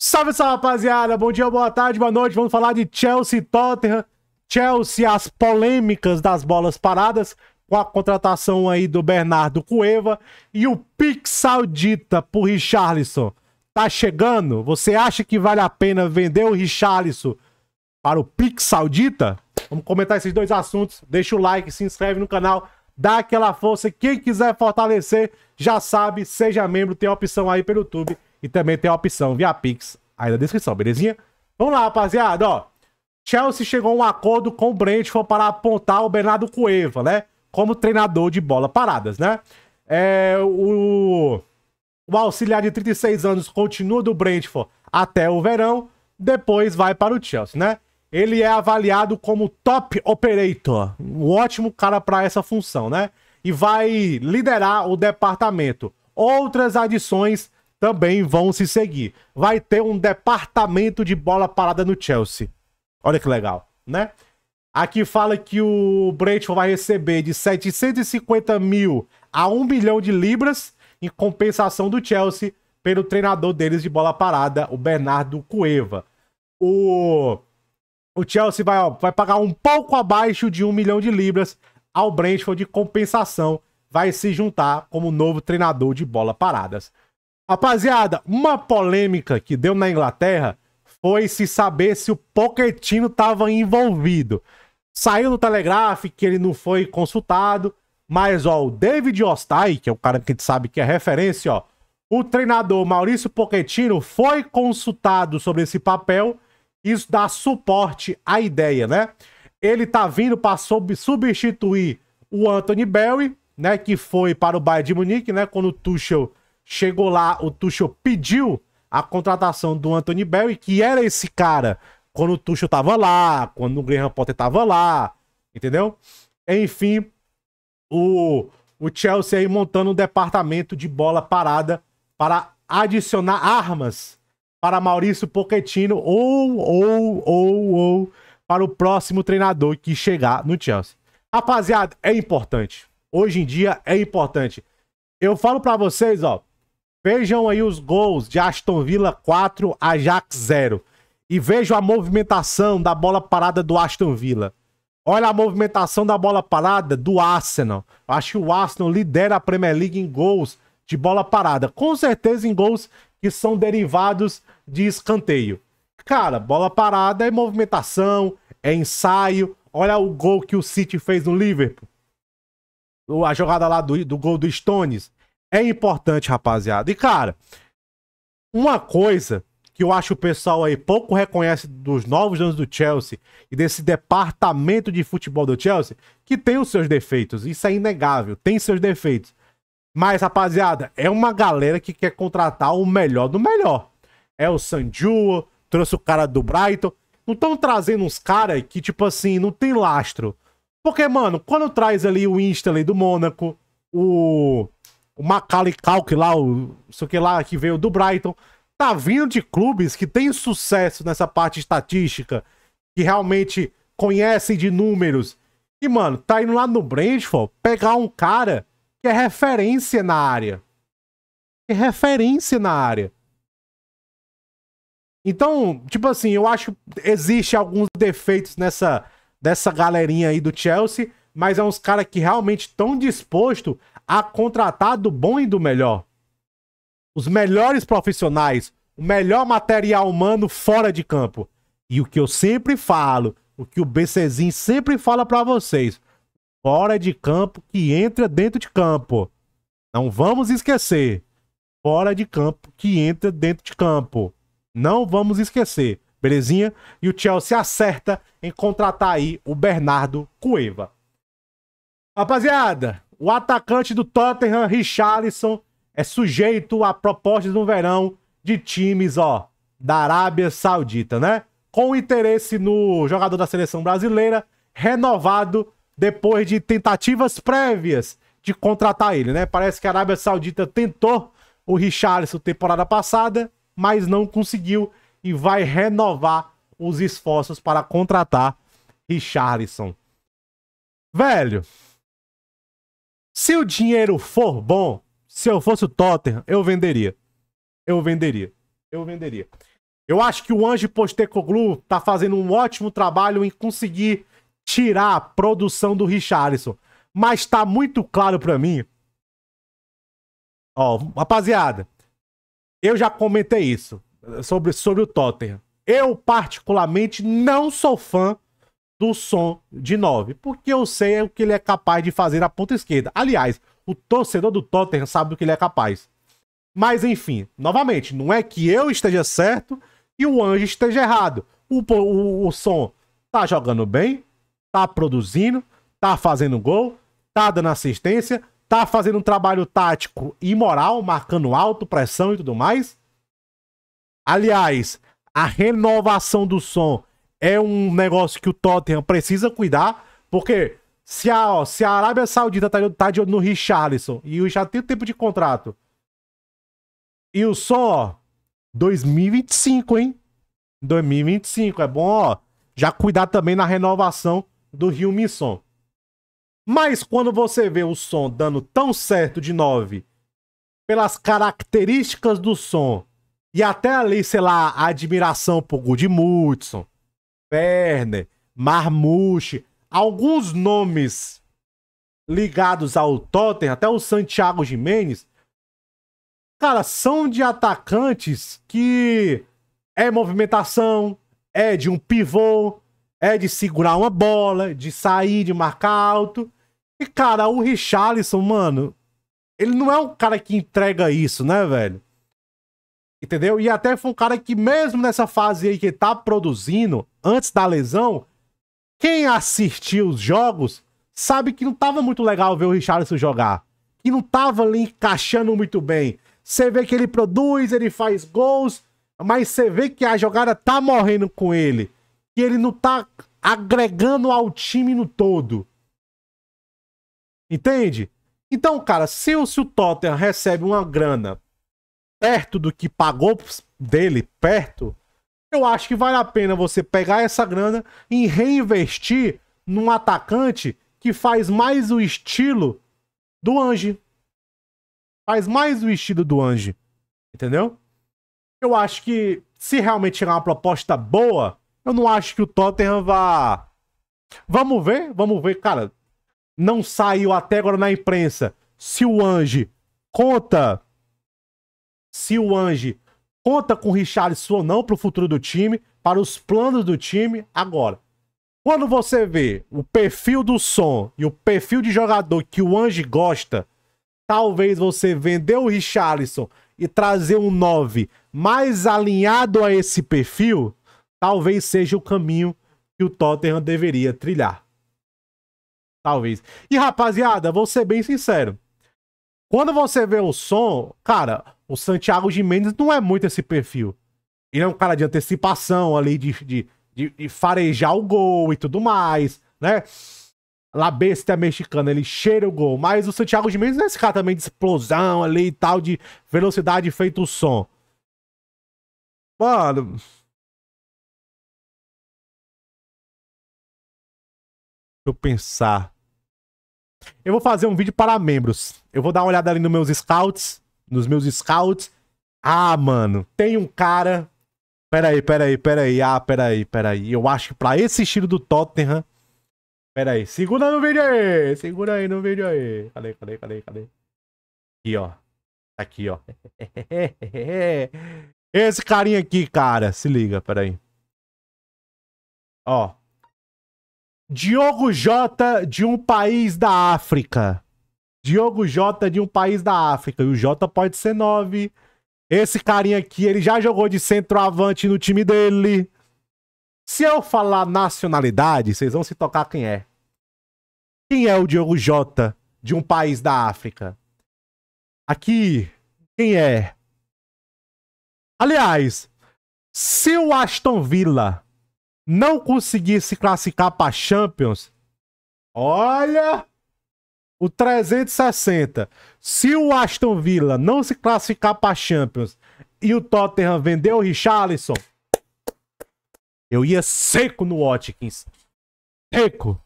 Salve, salve, rapaziada. Bom dia, boa tarde, boa noite. Vamos falar de Chelsea Tottenham. Chelsea, as polêmicas das bolas paradas, com a contratação aí do Bernardo Cueva e o Pix Saudita pro Richarlison. Tá chegando? Você acha que vale a pena vender o Richarlison para o Pix Saudita? Vamos comentar esses dois assuntos. Deixa o like, se inscreve no canal, dá aquela força. Quem quiser fortalecer, já sabe, seja membro, tem a opção aí pelo YouTube e também tem a opção via Pix aí na descrição, belezinha? Vamos lá, rapaziada, ó. Chelsea chegou a um acordo com o Brentford para apontar o Bernardo Cueva, né? Como treinador de bola paradas, né? É, o, o auxiliar de 36 anos continua do Brentford até o verão, depois vai para o Chelsea, né? Ele é avaliado como top operator, um ótimo cara para essa função, né? E vai liderar o departamento. Outras adições também vão se seguir. Vai ter um departamento de bola parada no Chelsea. Olha que legal, né? Aqui fala que o Brentford vai receber de 750 mil a 1 milhão de libras em compensação do Chelsea pelo treinador deles de bola parada, o Bernardo Cueva. O, o Chelsea vai, ó, vai pagar um pouco abaixo de 1 milhão de libras ao Brentford de compensação. Vai se juntar como novo treinador de bola paradas. Rapaziada, uma polêmica que deu na Inglaterra foi se saber se o Pochettino estava envolvido. Saiu no Telegraph que ele não foi consultado, mas ó, o David Ostai, que é o cara que a gente sabe que é referência, ó, o treinador Maurício Pochettino foi consultado sobre esse papel, isso dá suporte à ideia, né? Ele tá vindo para substituir o Anthony Berry, né, que foi para o Bayern de Munique, né, quando o Tuchel Chegou lá, o Tuchel pediu a contratação do Anthony Barry, que era esse cara quando o Tuchel tava lá, quando o Graham Potter tava lá, entendeu? Enfim, o, o Chelsea aí montando um departamento de bola parada para adicionar armas para Maurício Pochettino ou, ou, ou, ou para o próximo treinador que chegar no Chelsea. Rapaziada, é importante. Hoje em dia é importante. Eu falo para vocês, ó, Vejam aí os gols de Aston Villa 4, Ajax 0. E vejam a movimentação da bola parada do Aston Villa. Olha a movimentação da bola parada do Arsenal. Acho que o Arsenal lidera a Premier League em gols de bola parada. Com certeza em gols que são derivados de escanteio. Cara, bola parada é movimentação, é ensaio. Olha o gol que o City fez no Liverpool. A jogada lá do, do gol do Stones. É importante, rapaziada. E, cara, uma coisa que eu acho o pessoal aí pouco reconhece dos novos anos do Chelsea e desse departamento de futebol do Chelsea, que tem os seus defeitos. Isso é inegável, tem seus defeitos. Mas, rapaziada, é uma galera que quer contratar o melhor do melhor. É o Sanjua, trouxe o cara do Brighton. Não estão trazendo uns caras que, tipo assim, não tem lastro. Porque, mano, quando traz ali o Insta do Mônaco, o o Macaulay Culkin lá, o não sei o que lá, que veio do Brighton, tá vindo de clubes que tem sucesso nessa parte estatística, que realmente conhecem de números. E, mano, tá indo lá no Brentford pegar um cara que é referência na área. Que é referência na área. Então, tipo assim, eu acho que existe alguns defeitos nessa dessa galerinha aí do Chelsea, mas é uns caras que realmente estão disposto a contratar do bom e do melhor. Os melhores profissionais, o melhor material humano fora de campo. E o que eu sempre falo, o que o BCzinho sempre fala para vocês, fora de campo que entra dentro de campo. Não vamos esquecer. Fora de campo que entra dentro de campo. Não vamos esquecer. Belezinha? E o Chelsea acerta em contratar aí o Bernardo Cueva. Rapaziada, o atacante do Tottenham, Richarlison, é sujeito a propostas no verão de times, ó, da Arábia Saudita, né? Com interesse no jogador da seleção brasileira, renovado depois de tentativas prévias de contratar ele, né? Parece que a Arábia Saudita tentou o Richarlison temporada passada, mas não conseguiu e vai renovar os esforços para contratar Richarlison. Velho, se o dinheiro for bom, se eu fosse o Tottenham, eu venderia. Eu venderia. Eu venderia. Eu acho que o Anjo Postecoglu tá fazendo um ótimo trabalho em conseguir tirar a produção do Richarlison. Mas tá muito claro para mim. Ó, rapaziada, eu já comentei isso sobre, sobre o Tottenham. Eu, particularmente, não sou fã do som de 9, porque eu sei o que ele é capaz de fazer na ponta esquerda. Aliás, o torcedor do Tottenham sabe do que ele é capaz. Mas enfim, novamente, não é que eu esteja certo e o Anjo esteja errado. O, o, o som tá jogando bem, tá produzindo, tá fazendo gol, tá dando assistência, tá fazendo um trabalho tático e moral, marcando alto, pressão e tudo mais. Aliás, a renovação do som é um negócio que o Tottenham precisa cuidar, porque se a, ó, se a Arábia Saudita tá, tá de olho no Richarlison e o já tem tempo de contrato. E o só, 2025, hein? 2025, é bom, ó, já cuidar também na renovação do Rio Misson. Mas quando você vê o som dando tão certo de 9, pelas características do som, e até ali, sei lá, a admiração por Goodmutson, Werner, Marmuche, alguns nomes ligados ao Tottenham, até o Santiago Jimenez, cara, são de atacantes que é movimentação, é de um pivô, é de segurar uma bola, de sair, de marcar alto. E, cara, o Richarlison, mano, ele não é um cara que entrega isso, né, velho? Entendeu? E até foi um cara que, mesmo nessa fase aí que tá produzindo, antes da lesão, quem assistiu os jogos sabe que não tava muito legal ver o Richarlison jogar. Que não tava ali encaixando muito bem. Você vê que ele produz, ele faz gols, mas você vê que a jogada tá morrendo com ele. Que ele não tá agregando ao time no todo. Entende? Então, cara, se o, se o Tottenham recebe uma grana perto do que pagou dele, perto, eu acho que vale a pena você pegar essa grana e reinvestir num atacante que faz mais o estilo do Ange. Faz mais o estilo do Ange. Entendeu? Eu acho que se realmente chegar uma proposta boa, eu não acho que o Tottenham vá. Vamos ver, vamos ver, cara. Não saiu até agora na imprensa se o Ange conta se o Ange conta com o Richarlison ou não para o futuro do time, para os planos do time agora. Quando você vê o perfil do som e o perfil de jogador que o Ange gosta, talvez você vender o Richarlison e trazer um 9 mais alinhado a esse perfil, talvez seja o caminho que o Tottenham deveria trilhar. Talvez. E rapaziada, vou ser bem sincero. Quando você vê o som, cara, o Santiago Mendes não é muito esse perfil. Ele é um cara de antecipação ali, de, de, de, de farejar o gol e tudo mais, né? La Besta mexicana, ele cheira o gol. Mas o Santiago Jimenez não é esse cara também de explosão ali e tal, de velocidade feito o som. Mano. Deixa eu pensar. Eu vou fazer um vídeo para membros. Eu vou dar uma olhada ali nos meus scouts nos meus scouts. Ah, mano, tem um cara. Peraí, peraí, peraí. Ah, peraí, peraí. Eu acho que pra esse estilo do Tottenham. Peraí, segura no vídeo aí. Segura aí no vídeo aí. Cadê, cadê, cadê, cadê? Aqui, ó. Aqui, ó. Esse carinha aqui, cara. Se liga, peraí. Ó. Diogo Jota de um país da África. Diogo Jota de um país da África. E o Jota pode ser 9. Esse carinha aqui, ele já jogou de centroavante no time dele. Se eu falar nacionalidade, vocês vão se tocar quem é. Quem é o Diogo Jota de um país da África? Aqui, quem é? Aliás, se o Aston Villa não conseguir se classificar para Champions, olha, o 360. Se o Aston Villa não se classificar para Champions e o Tottenham vender o Richarlison, eu ia seco no Watkins. Seco.